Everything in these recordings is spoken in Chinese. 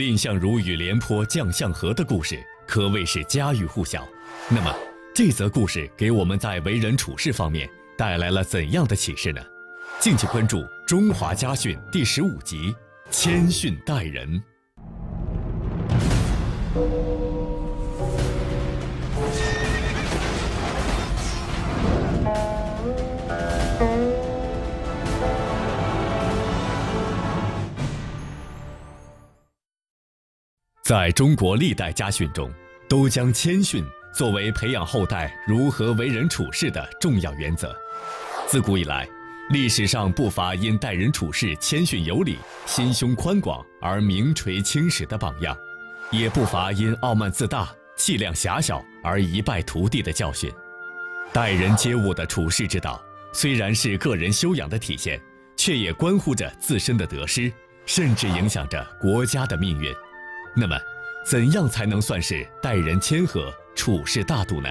蔺相如与廉颇将相和的故事可谓是家喻户晓。那么，这则故事给我们在为人处事方面带来了怎样的启示呢？敬请关注《中华家训》第十五集《谦逊待人》。在中国历代家训中，都将谦逊作为培养后代如何为人处事的重要原则。自古以来，历史上不乏因待人处事谦逊有礼、心胸宽广而名垂青史的榜样，也不乏因傲慢自大、气量狭小而一败涂地的教训。待人接物的处世之道，虽然是个人修养的体现，却也关乎着自身的得失，甚至影响着国家的命运。那么，怎样才能算是待人谦和、处事大度呢？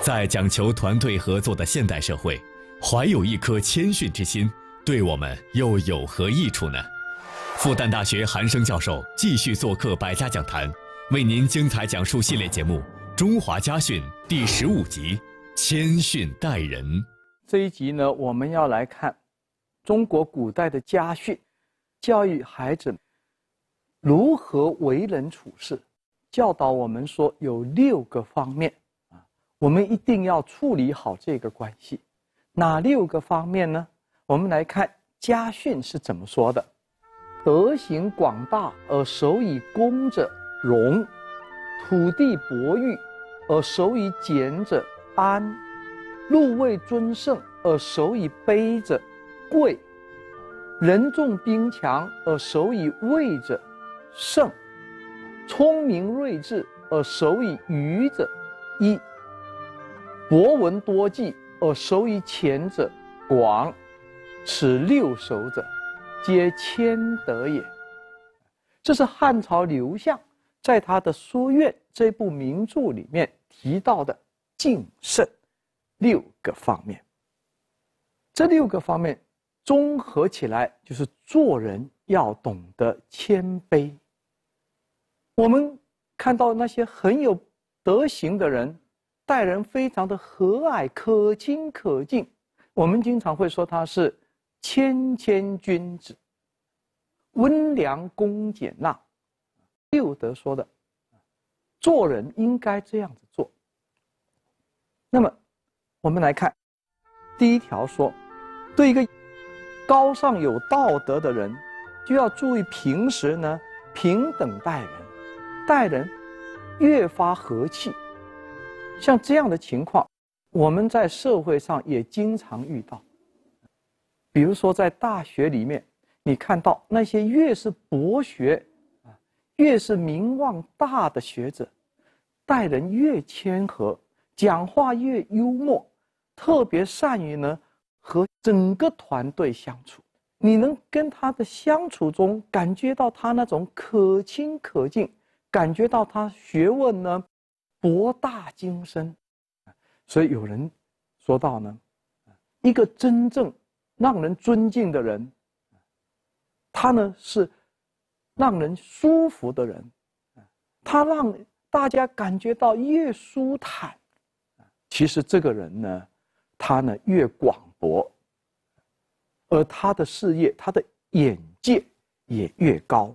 在讲求团队合作的现代社会，怀有一颗谦逊之心，对我们又有何益处呢？复旦大学韩升教授继续做客百家讲坛，为您精彩讲述系列节目《中华家训》第十五集《谦逊待人》。这一集呢，我们要来看中国古代的家训，教育孩子。如何为人处事，教导我们说有六个方面啊，我们一定要处理好这个关系。哪六个方面呢？我们来看家训是怎么说的：德行广大而守以功者荣，土地博裕而守以俭者安，禄位尊盛而守以卑者贵，人众兵强而守以畏者。圣，聪明睿智而守以愚者一；博闻多记而守以浅者广。此六守者，皆谦德也。这是汉朝刘向在他的《书院》这部名著里面提到的敬、慎六个方面。这六个方面综合起来，就是做人要懂得谦卑。我们看到那些很有德行的人，待人非常的和蔼可亲可敬，我们经常会说他是谦谦君子，温良恭俭让，六德说的，做人应该这样子做。那么我们来看，第一条说，对一个高尚有道德的人，就要注意平时呢平等待人。待人越发和气，像这样的情况，我们在社会上也经常遇到。比如说，在大学里面，你看到那些越是博学啊，越是名望大的学者，待人越谦和，讲话越幽默，特别善于呢和整个团队相处。你能跟他的相处中感觉到他那种可亲可敬。感觉到他学问呢，博大精深，所以有人说到呢，一个真正让人尊敬的人，他呢是让人舒服的人，他让大家感觉到越舒坦。其实这个人呢，他呢越广博，而他的事业，他的眼界也越高。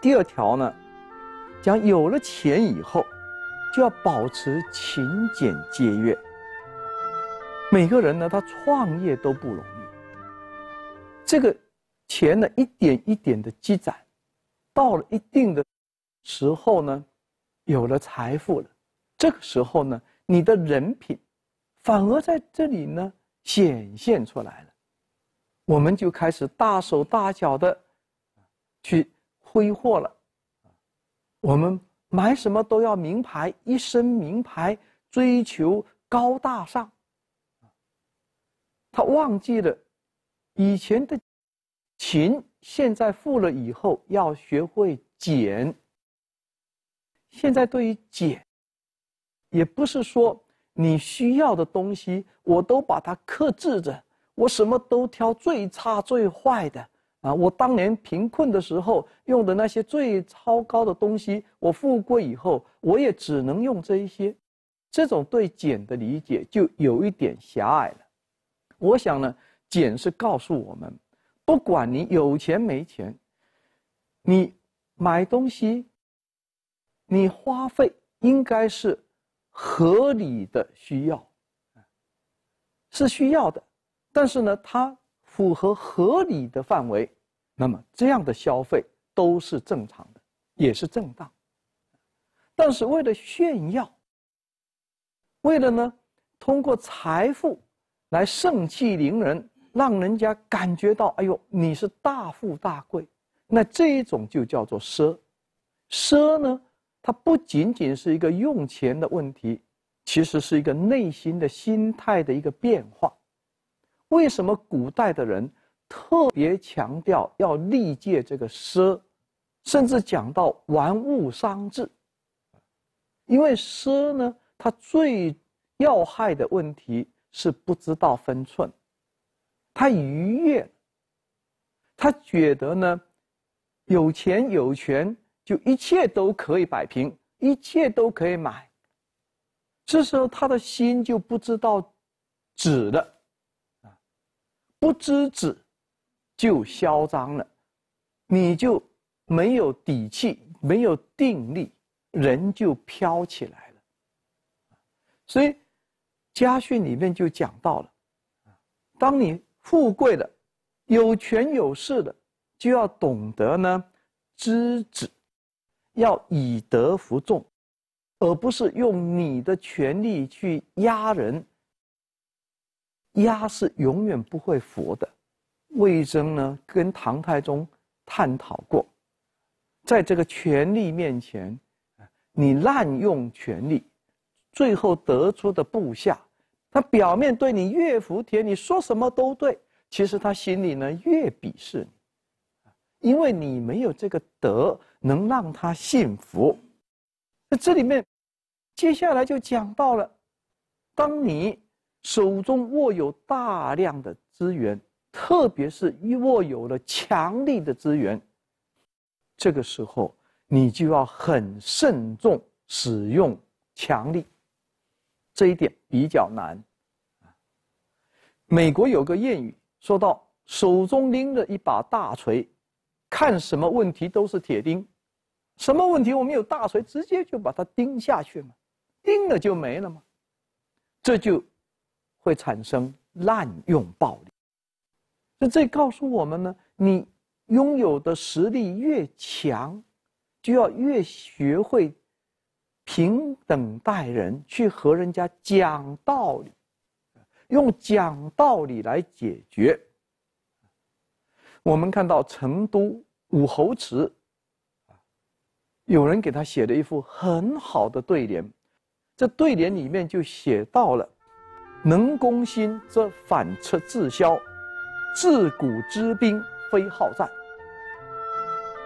第二条呢，讲有了钱以后，就要保持勤俭节约。每个人呢，他创业都不容易。这个钱呢，一点一点的积攒，到了一定的时候呢，有了财富了，这个时候呢，你的人品反而在这里呢显现出来了。我们就开始大手大脚的去。挥霍了，我们买什么都要名牌，一身名牌，追求高大上。他忘记了以前的勤，现在富了以后要学会俭。现在对于俭，也不是说你需要的东西我都把它克制着，我什么都挑最差最坏的。啊，我当年贫困的时候用的那些最超高的东西，我富贵以后我也只能用这一些，这种对俭的理解就有一点狭隘了。我想呢，俭是告诉我们，不管你有钱没钱，你买东西，你花费应该是合理的需要，是需要的，但是呢，他。符合合理的范围，那么这样的消费都是正常的，也是正当。但是为了炫耀，为了呢，通过财富来盛气凌人，让人家感觉到，哎呦，你是大富大贵，那这一种就叫做奢。奢呢，它不仅仅是一个用钱的问题，其实是一个内心的心态的一个变化。为什么古代的人特别强调要历戒这个奢，甚至讲到玩物丧志？因为奢呢，它最要害的问题是不知道分寸，他愉悦，他觉得呢，有钱有权就一切都可以摆平，一切都可以买。这时候他的心就不知道止了。不知止，就嚣张了，你就没有底气，没有定力，人就飘起来了。所以家训里面就讲到了：，当你富贵的、有权有势的，就要懂得呢，知止，要以德服众，而不是用你的权利去压人。鸭是永远不会服的。魏征呢，跟唐太宗探讨过，在这个权力面前，你滥用权力，最后得出的部下，他表面对你越服帖，你说什么都对，其实他心里呢越鄙视你，因为你没有这个德能让他信服。那这里面，接下来就讲到了，当你。手中握有大量的资源，特别是握有了强力的资源，这个时候你就要很慎重使用强力，这一点比较难。美国有个谚语说到：“手中拎着一把大锤，看什么问题都是铁钉，什么问题我们有大锤，直接就把它钉下去嘛，钉了就没了吗？”这就。会产生滥用暴力，那这告诉我们呢？你拥有的实力越强，就要越学会平等待人，去和人家讲道理，用讲道理来解决。我们看到成都武侯祠，有人给他写了一副很好的对联，这对联里面就写到了。能攻心，则反侧自消。自古知兵非好战。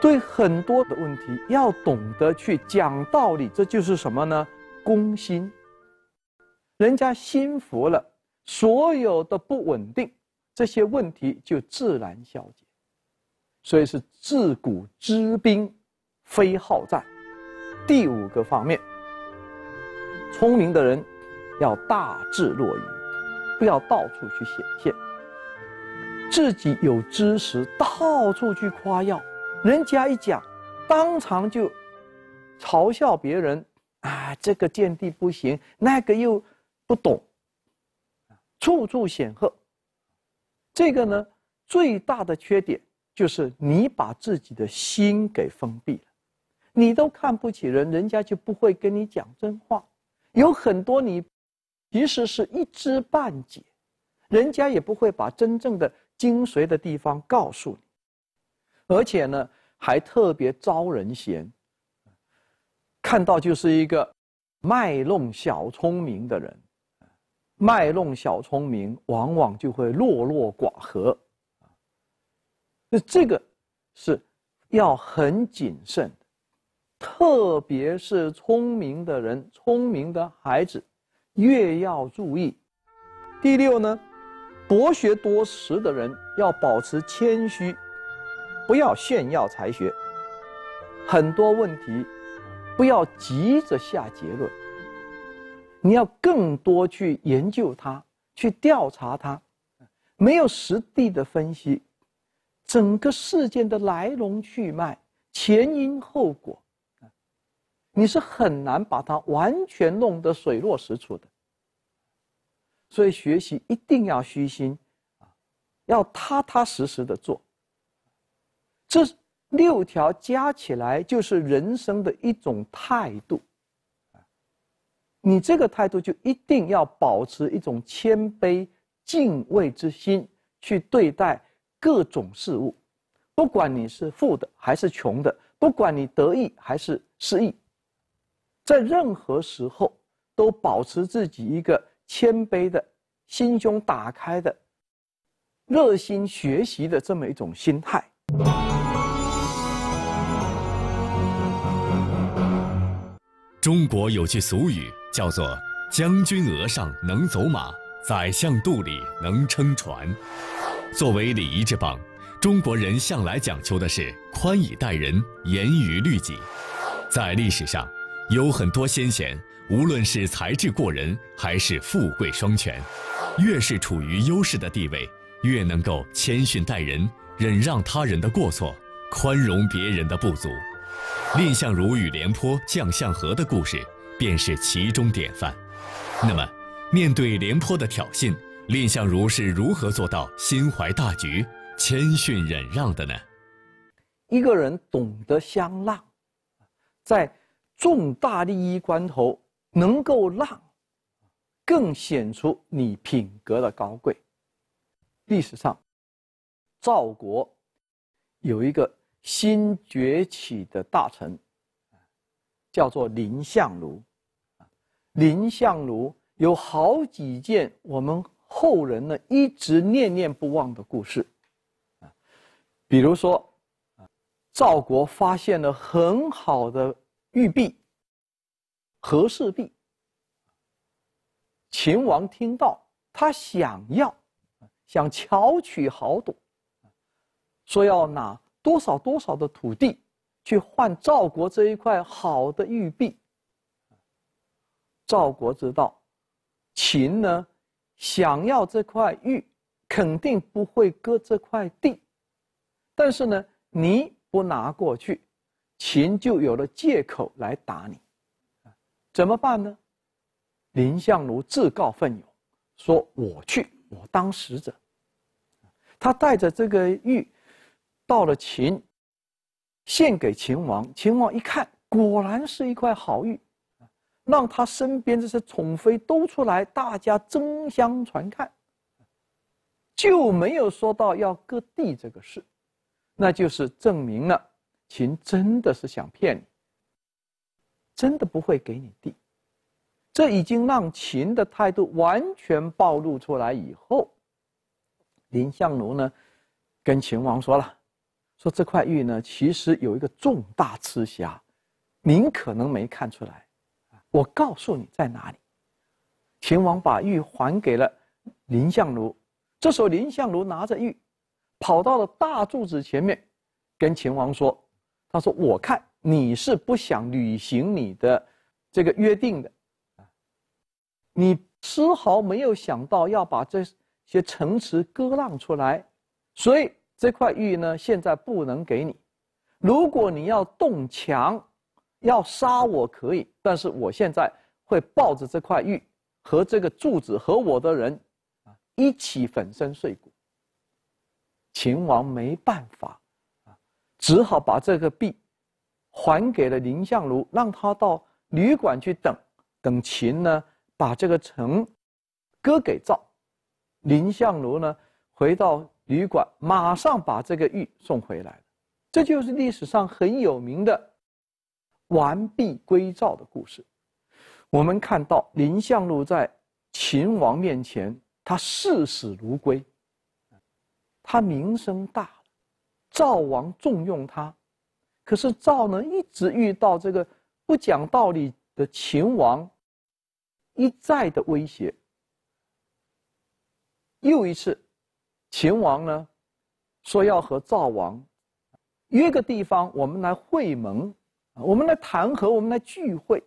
对很多的问题，要懂得去讲道理，这就是什么呢？攻心。人家心服了，所有的不稳定这些问题就自然消解。所以是自古知兵，非好战。第五个方面，聪明的人。要大智若愚，不要到处去显现自己有知识，到处去夸耀。人家一讲，当场就嘲笑别人啊，这个见地不行，那个又不懂，处处显赫。这个呢，最大的缺点就是你把自己的心给封闭了，你都看不起人，人家就不会跟你讲真话。有很多你。其实是一知半解，人家也不会把真正的精髓的地方告诉你，而且呢，还特别招人嫌。看到就是一个卖弄小聪明的人，卖弄小聪明往往就会落落寡合，那这个是要很谨慎的，特别是聪明的人，聪明的孩子。越要注意。第六呢，博学多识的人要保持谦虚，不要炫耀才学。很多问题，不要急着下结论。你要更多去研究它，去调查它，没有实地的分析，整个事件的来龙去脉、前因后果。你是很难把它完全弄得水落石出的，所以学习一定要虚心啊，要踏踏实实的做。这六条加起来就是人生的一种态度，你这个态度就一定要保持一种谦卑、敬畏之心去对待各种事物，不管你是富的还是穷的，不管你得意还是失意。在任何时候都保持自己一个谦卑的心胸、打开的、热心学习的这么一种心态。中国有句俗语叫做“将军额上能走马，宰相肚里能撑船”。作为礼仪之邦，中国人向来讲求的是宽以待人、严于律己。在历史上，有很多先贤，无论是才智过人还是富贵双全，越是处于优势的地位，越能够谦逊待人，忍让他人的过错，宽容别人的不足。蔺相如与廉颇将相和的故事便是其中典范。那么，面对廉颇的挑衅，蔺相如是如何做到心怀大局、谦逊忍让的呢？一个人懂得相让，在。重大利益关头，能够让，更显出你品格的高贵。历史上，赵国有一个新崛起的大臣，叫做蔺相如。蔺相如有好几件我们后人呢一直念念不忘的故事，啊，比如说，赵国发现了很好的。玉璧，和氏璧。秦王听到他想要，想巧取豪夺，说要拿多少多少的土地，去换赵国这一块好的玉璧。赵国知道，秦呢，想要这块玉，肯定不会割这块地，但是呢，你不拿过去。秦就有了借口来打你，怎么办呢？蔺相如自告奋勇，说：“我去，我当使者。”他带着这个玉，到了秦，献给秦王。秦王一看，果然是一块好玉，让他身边这些宠妃都出来，大家争相传看。就没有说到要割地这个事，那就是证明了。秦真的是想骗你，真的不会给你地，这已经让秦的态度完全暴露出来。以后，蔺相如呢，跟秦王说了，说这块玉呢，其实有一个重大吃瑕，您可能没看出来，我告诉你在哪里。秦王把玉还给了蔺相如，这时候蔺相如拿着玉，跑到了大柱子前面，跟秦王说。他说：“我看你是不想履行你的这个约定的，你丝毫没有想到要把这些城池割让出来，所以这块玉呢，现在不能给你。如果你要动墙，要杀我可以，但是我现在会抱着这块玉和这个柱子和我的人，一起粉身碎骨。”秦王没办法。只好把这个璧还给了蔺相如，让他到旅馆去等，等秦呢把这个城割给赵。蔺相如呢回到旅馆，马上把这个玉送回来了。这就是历史上很有名的“完璧归赵”的故事。我们看到蔺相如在秦王面前，他视死如归，他名声大。赵王重用他，可是赵呢一直遇到这个不讲道理的秦王，一再的威胁。又一次，秦王呢说要和赵王约个地方，我们来会盟，我们来谈和，我们来聚会。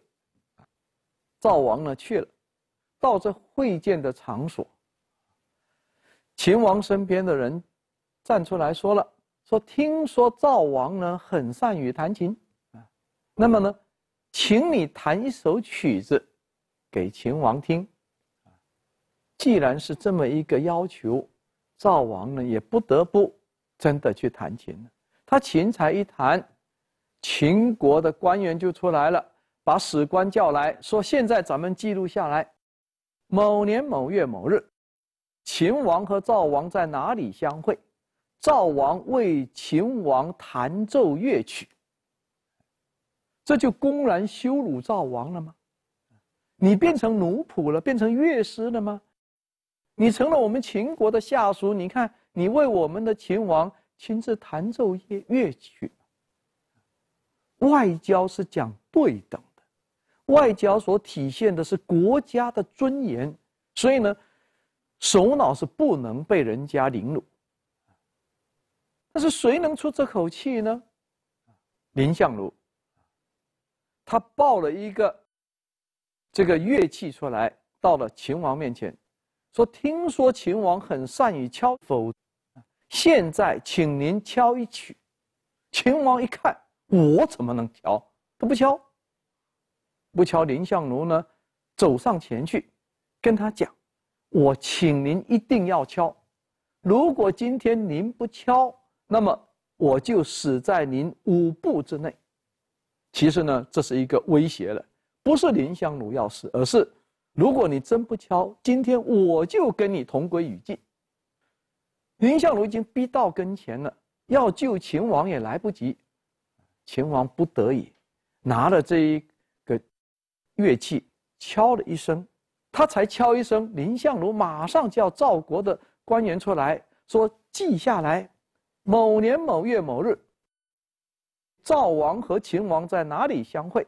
赵王呢去了，到这会见的场所，秦王身边的人站出来说了。说听说赵王呢很善于弹琴啊，那么呢，请你弹一首曲子给秦王听。既然是这么一个要求，赵王呢也不得不真的去弹琴了。他琴才一弹，秦国的官员就出来了，把史官叫来说：“现在咱们记录下来，某年某月某日，秦王和赵王在哪里相会。”赵王为秦王弹奏乐曲，这就公然羞辱赵王了吗？你变成奴仆了，变成乐师了吗？你成了我们秦国的下属？你看，你为我们的秦王亲自弹奏乐乐曲。外交是讲对等的，外交所体现的是国家的尊严，所以呢，首脑是不能被人家凌辱。但是谁能出这口气呢？林相如。他抱了一个这个乐器出来，到了秦王面前，说：“听说秦王很善于敲，否？现在请您敲一曲。”秦王一看，我怎么能敲？他不敲。不敲林相如呢？走上前去，跟他讲：“我请您一定要敲。如果今天您不敲。”那么我就死在您五步之内。其实呢，这是一个威胁了，不是蔺相如要死，而是如果你真不敲，今天我就跟你同归于尽。蔺相如已经逼到跟前了，要救秦王也来不及。秦王不得已，拿了这一个乐器敲了一声，他才敲一声，蔺相如马上叫赵国的官员出来说记下来。某年某月某日，赵王和秦王在哪里相会？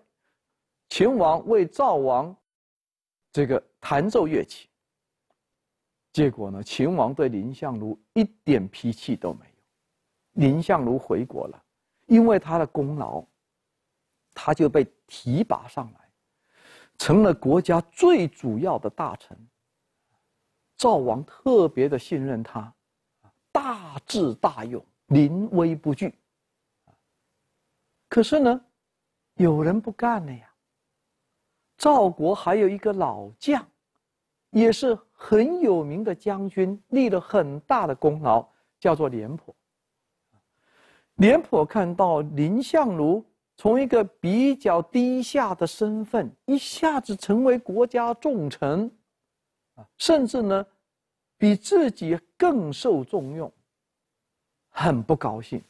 秦王为赵王这个弹奏乐器。结果呢，秦王对蔺相如一点脾气都没有。蔺相如回国了，因为他的功劳，他就被提拔上来，成了国家最主要的大臣。赵王特别的信任他，大智大勇。临危不惧，可是呢，有人不干了呀。赵国还有一个老将，也是很有名的将军，立了很大的功劳，叫做廉颇。廉颇看到蔺相如从一个比较低下的身份，一下子成为国家重臣，啊，甚至呢，比自己更受重用。很不高兴，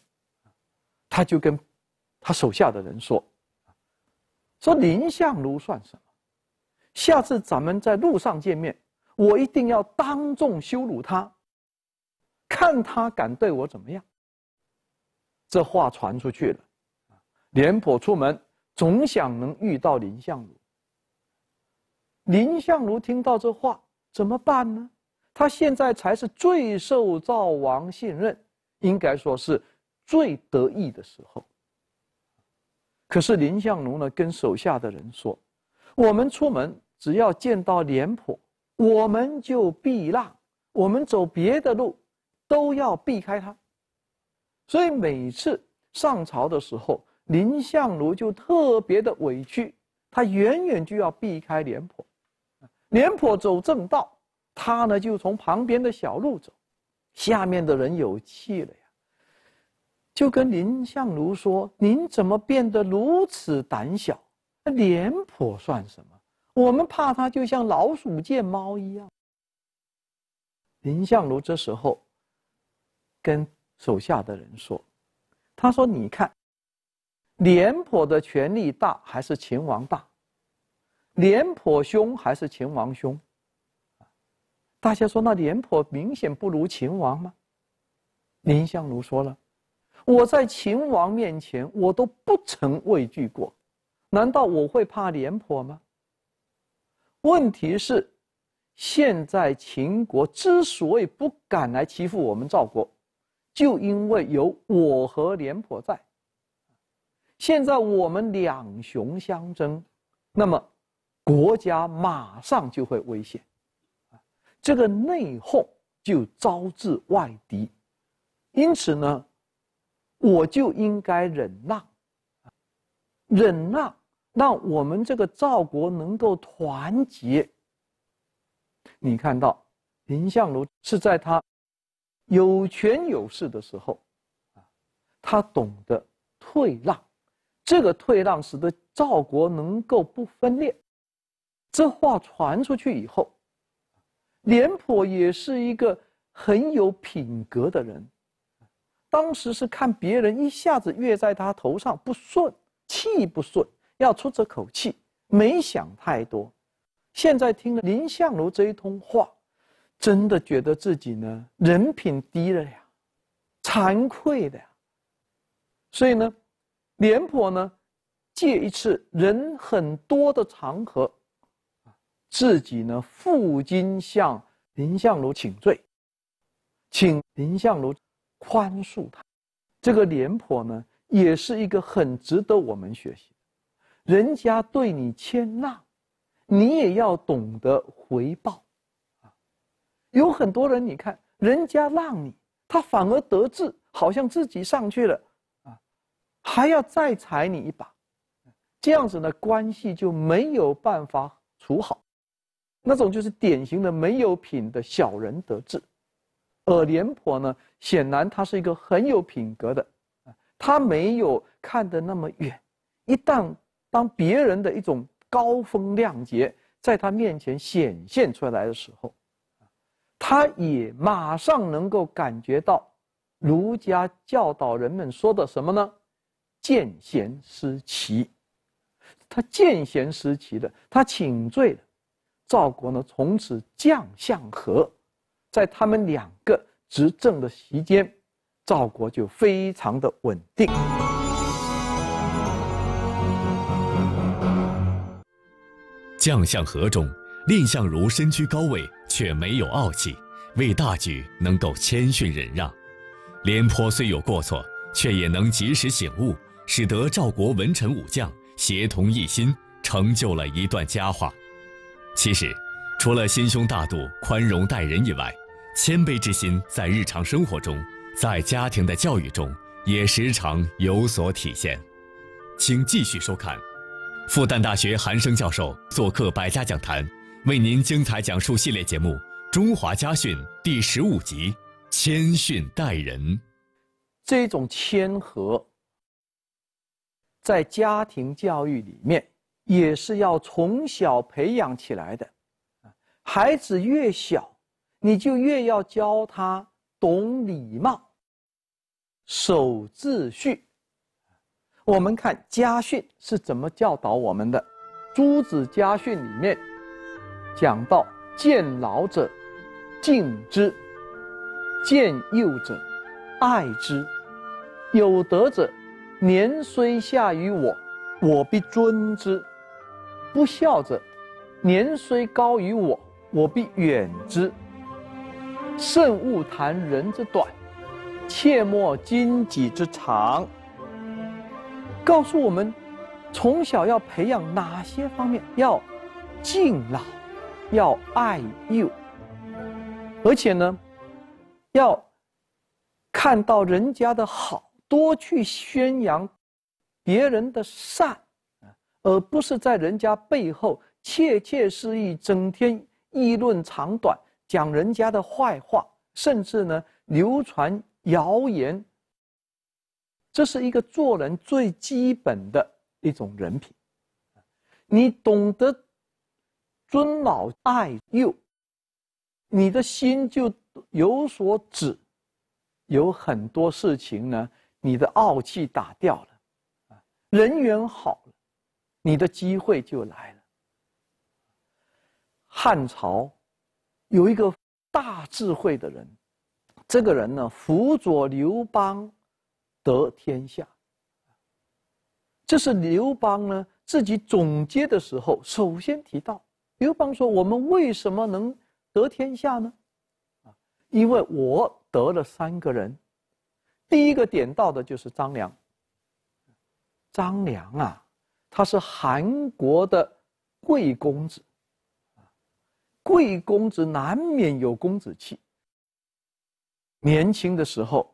他就跟他手下的人说：“说蔺相如算什么？下次咱们在路上见面，我一定要当众羞辱他，看他敢对我怎么样。”这话传出去了，廉颇出门总想能遇到蔺相如。蔺相如听到这话怎么办呢？他现在才是最受赵王信任。应该说是最得意的时候。可是林相如呢，跟手下的人说：“我们出门只要见到廉颇，我们就避让；我们走别的路，都要避开他。”所以每次上朝的时候，林相如就特别的委屈，他远远就要避开廉颇。廉颇走正道，他呢就从旁边的小路走。下面的人有气了呀，就跟蔺相如说：“您怎么变得如此胆小？廉颇算什么？我们怕他，就像老鼠见猫一样。”蔺相如这时候跟手下的人说：“他说，你看，廉颇的权力大还是秦王大？廉颇凶还是秦王凶？”大家说，那廉颇明显不如秦王吗？蔺相如说了：“我在秦王面前，我都不曾畏惧过，难道我会怕廉颇吗？”问题是，现在秦国之所以不敢来欺负我们赵国，就因为有我和廉颇在。现在我们两雄相争，那么国家马上就会危险。这个内讧就招致外敌，因此呢，我就应该忍让，忍让，让我们这个赵国能够团结。你看到，蔺相如是在他有权有势的时候，他懂得退让，这个退让使得赵国能够不分裂。这话传出去以后。廉颇也是一个很有品格的人，当时是看别人一下子跃在他头上，不顺气，不顺，要出这口气，没想太多。现在听了林相如这一通话，真的觉得自己呢人品低了呀，惭愧的呀。所以呢，廉颇呢借一次人很多的场合。自己呢，负荆向蔺相如请罪，请蔺相如宽恕他。这个廉颇呢，也是一个很值得我们学习。人家对你谦让，你也要懂得回报啊。有很多人，你看人家让你，他反而得志，好像自己上去了啊，还要再踩你一把，这样子呢，关系就没有办法处好。那种就是典型的没有品的小人得志，而廉颇呢，显然他是一个很有品格的。他没有看得那么远，一旦当别人的一种高风亮节在他面前显现出来的时候，他也马上能够感觉到，儒家教导人们说的什么呢？见贤思齐，他见贤思齐的，他请罪的。赵国呢，从此将相和，在他们两个执政的期间，赵国就非常的稳定。将相和中，蔺相如身居高位却没有傲气，为大局能够谦逊忍让；，廉颇虽有过错，却也能及时醒悟，使得赵国文臣武将协同一心，成就了一段佳话。其实，除了心胸大度、宽容待人以外，谦卑之心在日常生活中、在家庭的教育中也时常有所体现。请继续收看，复旦大学韩升教授做客百家讲坛，为您精彩讲述系列节目《中华家训》第十五集《谦逊待人》。这种谦和，在家庭教育里面。也是要从小培养起来的，孩子越小，你就越要教他懂礼貌、守秩序。我们看家训是怎么教导我们的，《朱子家训》里面讲到：见老者敬之，见幼者爱之，有德者，年虽下于我，我必尊之。不孝者，年虽高于我，我必远之。慎勿谈人之短，切莫矜己之长。告诉我们，从小要培养哪些方面？要敬老，要爱幼，而且呢，要看到人家的好，多去宣扬别人的善。而不是在人家背后窃窃私语，整天议论长短，讲人家的坏话，甚至呢流传谣言。这是一个做人最基本的一种人品。你懂得尊老爱幼，你的心就有所止，有很多事情呢，你的傲气打掉了，啊，人缘好。你的机会就来了。汉朝有一个大智慧的人，这个人呢辅佐刘邦得天下。这是刘邦呢自己总结的时候，首先提到。刘邦说：“我们为什么能得天下呢？啊，因为我得了三个人。第一个点到的就是张良。张良啊。”他是韩国的贵公子，贵公子难免有公子气。年轻的时候，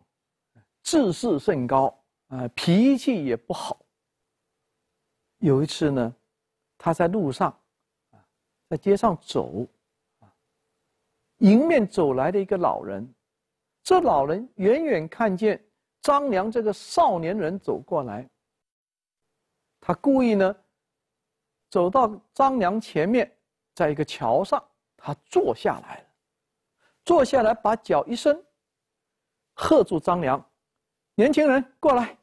自视甚高，啊，脾气也不好。有一次呢，他在路上，啊，在街上走，迎面走来的一个老人，这老人远远看见张良这个少年人走过来。他故意呢，走到张良前面，在一个桥上，他坐下来了，坐下来把脚一伸，喝住张良：“年轻人过来，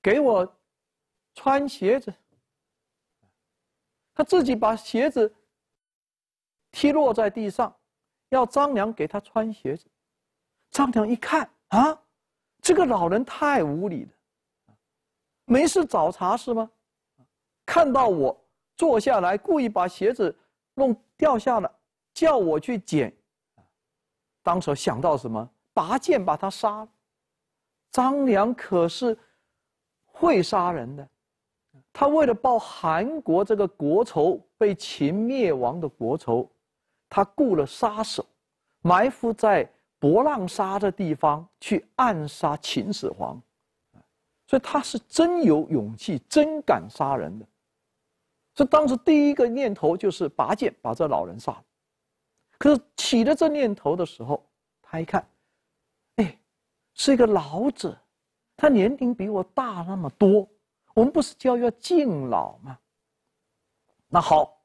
给我穿鞋子。”他自己把鞋子踢落在地上，要张良给他穿鞋子。张良一看啊，这个老人太无理了。没事找茬是吗？看到我坐下来，故意把鞋子弄掉下了，叫我去捡。当时想到什么，拔剑把他杀了。张良可是会杀人的，他为了报韩国这个国仇，被秦灭亡的国仇，他雇了杀手，埋伏在博浪沙的地方去暗杀秦始皇。所以他是真有勇气，真敢杀人的。所以当时第一个念头就是拔剑把这老人杀了。可是起了这念头的时候，他一看，哎，是一个老者，他年龄比我大那么多，我们不是叫要敬老吗？那好，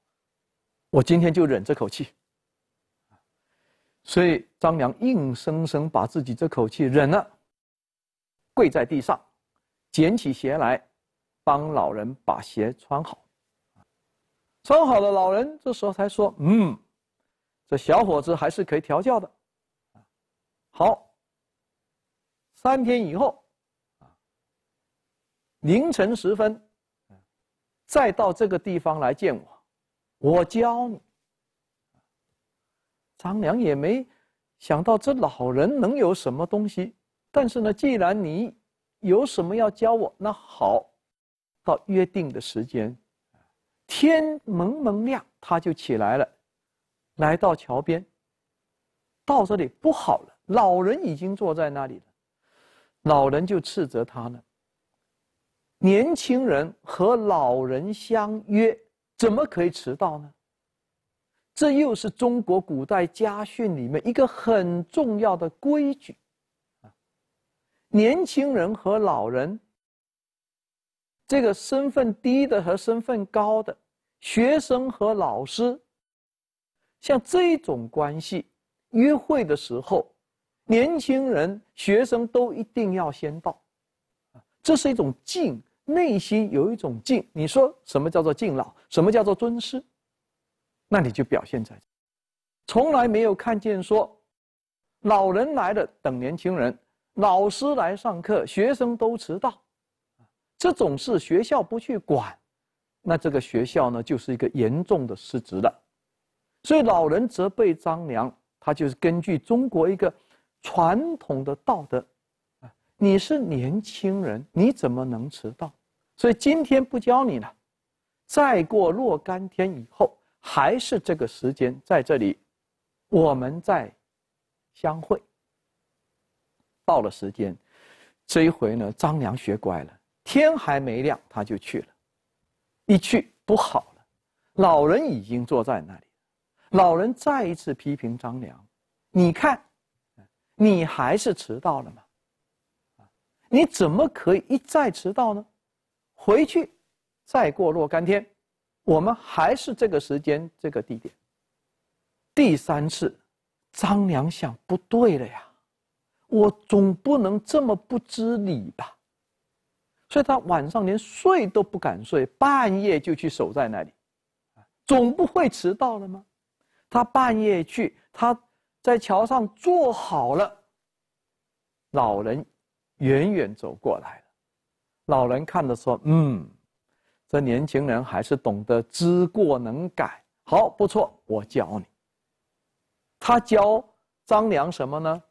我今天就忍这口气。所以张良硬生生把自己这口气忍了，跪在地上。捡起鞋来，帮老人把鞋穿好。穿好了，老人这时候才说：“嗯，这小伙子还是可以调教的。好，三天以后，凌晨时分，再到这个地方来见我，我教你。”张良也没想到这老人能有什么东西，但是呢，既然你。有什么要教我？那好，到约定的时间，天蒙蒙亮，他就起来了，来到桥边。到这里不好了，老人已经坐在那里了。老人就斥责他呢。年轻人和老人相约，怎么可以迟到呢？这又是中国古代家训里面一个很重要的规矩。年轻人和老人，这个身份低的和身份高的，学生和老师，像这种关系，约会的时候，年轻人、学生都一定要先到，这是一种敬，内心有一种敬。你说什么叫做敬老，什么叫做尊师，那你就表现在，从来没有看见说，老人来了等年轻人。老师来上课，学生都迟到，这种事学校不去管，那这个学校呢就是一个严重的失职了。所以老人责备张良，他就是根据中国一个传统的道德：，你是年轻人，你怎么能迟到？所以今天不教你了，再过若干天以后，还是这个时间在这里，我们再相会。到了时间，这一回呢，张良学乖了。天还没亮，他就去了。一去不好了，老人已经坐在那里。老人再一次批评张良：“你看，你还是迟到了吗？你怎么可以一再迟到呢？回去，再过若干天，我们还是这个时间、这个地点。”第三次，张良想，不对了呀。我总不能这么不知理吧，所以他晚上连睡都不敢睡，半夜就去守在那里，总不会迟到了吗？他半夜去，他在桥上坐好了。老人远远走过来了，老人看着说：“嗯，这年轻人还是懂得知过能改，好不错，我教你。”他教张良什么呢？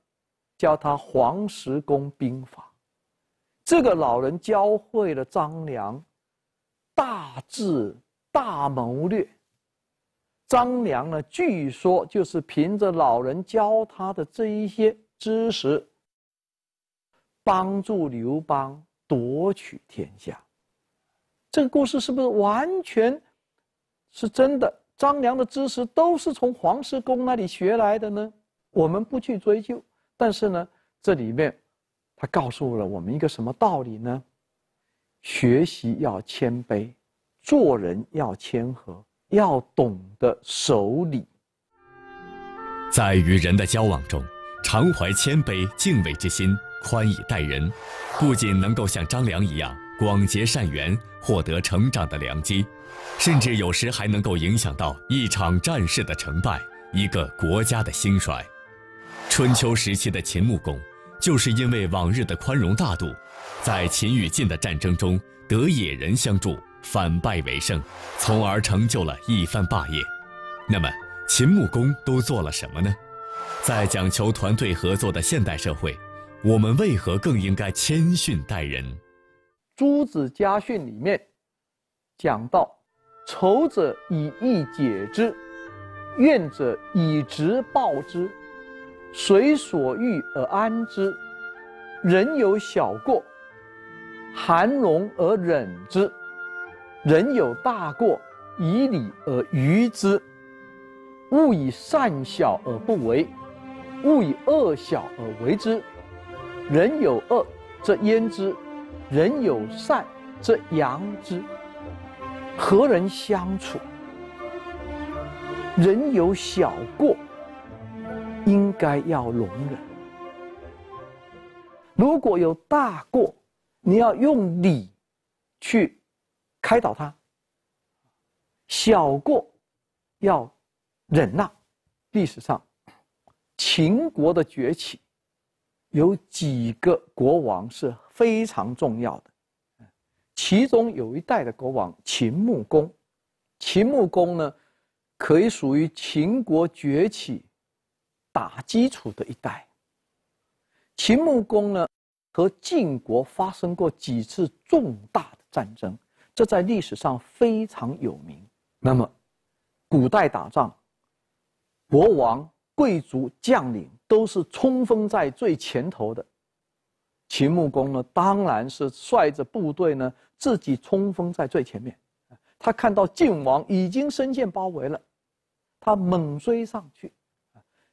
教他黄石公兵法，这个老人教会了张良，大智大谋略。张良呢，据说就是凭着老人教他的这一些知识，帮助刘邦夺取天下。这个故事是不是完全是真的？张良的知识都是从黄石公那里学来的呢？我们不去追究。但是呢，这里面，他告诉了我们一个什么道理呢？学习要谦卑，做人要谦和，要懂得守礼。在与人的交往中，常怀谦卑敬畏之心，宽以待人，不仅能够像张良一样广结善缘，获得成长的良机，甚至有时还能够影响到一场战事的成败，一个国家的兴衰。春秋时期的秦穆公，就是因为往日的宽容大度，在秦与晋的战争中得野人相助，反败为胜，从而成就了一番霸业。那么，秦穆公都做了什么呢？在讲求团队合作的现代社会，我们为何更应该谦逊待人？《朱子家训》里面讲到：“仇者以义解之，怨者以直报之。”随所欲而安之，人有小过，含容而忍之；人有大过，以理而愚之。勿以善小而不为，勿以恶小而为之。人有恶，则焉之；人有善，则扬之。何人相处？人有小过。应该要容忍。如果有大过，你要用理去开导他；小过，要忍耐。历史上，秦国的崛起有几个国王是非常重要的，其中有一代的国王秦穆公。秦穆公呢，可以属于秦国崛起。打基础的一代。秦穆公呢，和晋国发生过几次重大的战争，这在历史上非常有名。那么，古代打仗，国王、贵族、将领都是冲锋在最前头的。秦穆公呢，当然是率着部队呢，自己冲锋在最前面。他看到晋王已经深陷包围了，他猛追上去。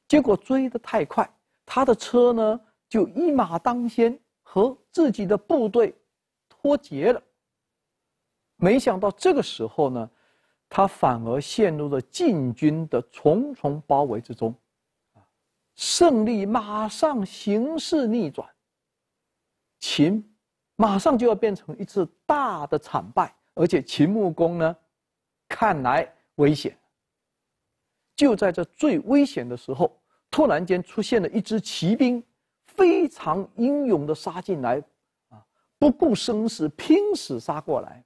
结果追得太快，他的车呢就一马当先，和自己的部队脱节了。没想到这个时候呢，他反而陷入了晋军的重重包围之中，胜利马上形势逆转，秦马上就要变成一次大的惨败，而且秦穆公呢，看来危险。就在这最危险的时候。突然间出现了一支骑兵，非常英勇的杀进来，啊，不顾生死，拼死杀过来，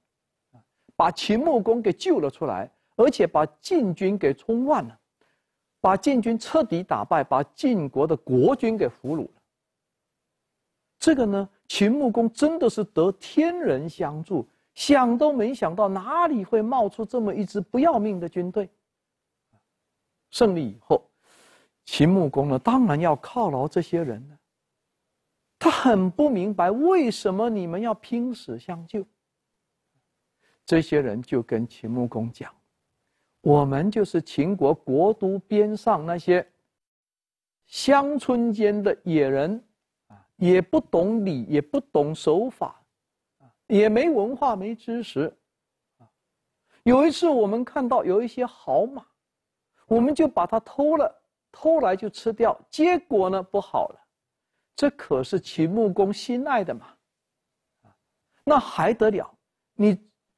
啊，把秦穆公给救了出来，而且把晋军给冲乱了，把晋军彻底打败，把晋国的国君给俘虏了。这个呢，秦穆公真的是得天人相助，想都没想到，哪里会冒出这么一支不要命的军队？胜利以后。秦穆公呢，当然要犒劳这些人了。他很不明白为什么你们要拼死相救。这些人就跟秦穆公讲：“我们就是秦国国都边上那些乡村间的野人啊，也不懂礼，也不懂守法，啊，也没文化，没知识。有一次我们看到有一些好马，我们就把它偷了。”偷来就吃掉，结果呢不好了，这可是秦穆公心爱的嘛，那还得了？你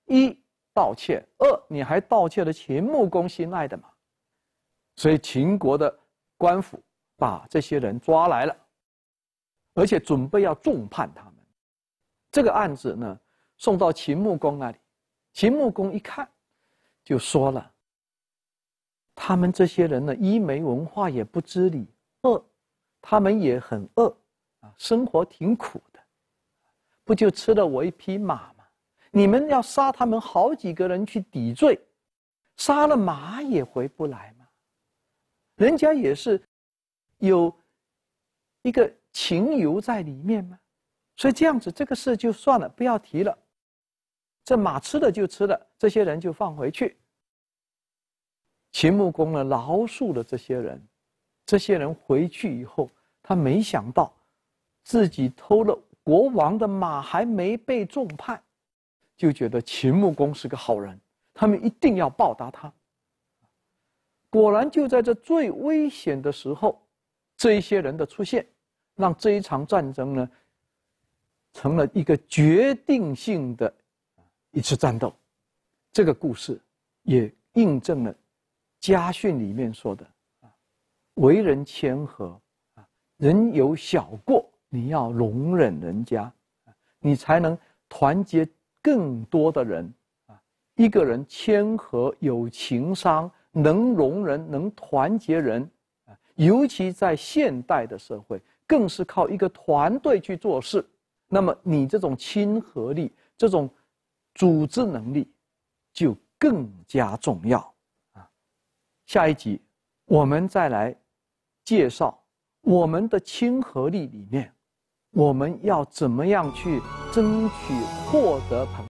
一盗窃，二你还盗窃了秦穆公心爱的嘛？所以秦国的官府把这些人抓来了，而且准备要重判他们。这个案子呢送到秦穆公那里，秦穆公一看就说了。他们这些人呢，一没文化也不知理，二，他们也很饿，啊，生活挺苦的，不就吃了我一匹马吗？你们要杀他们好几个人去抵罪，杀了马也回不来吗？人家也是有一个情由在里面吗？所以这样子，这个事就算了，不要提了。这马吃了就吃了，这些人就放回去。秦穆公呢饶恕了这些人，这些人回去以后，他没想到自己偷了国王的马，还没被重判，就觉得秦穆公是个好人，他们一定要报答他。果然就在这最危险的时候，这一些人的出现，让这一场战争呢，成了一个决定性的一次战斗。这个故事也印证了。家训里面说的啊，为人谦和啊，人有小过，你要容忍人家，你才能团结更多的人啊。一个人谦和有情商，能容忍能团结人啊，尤其在现代的社会，更是靠一个团队去做事。那么你这种亲和力，这种组织能力，就更加重要。下一集，我们再来介绍我们的亲和力里面，我们要怎么样去争取获得朋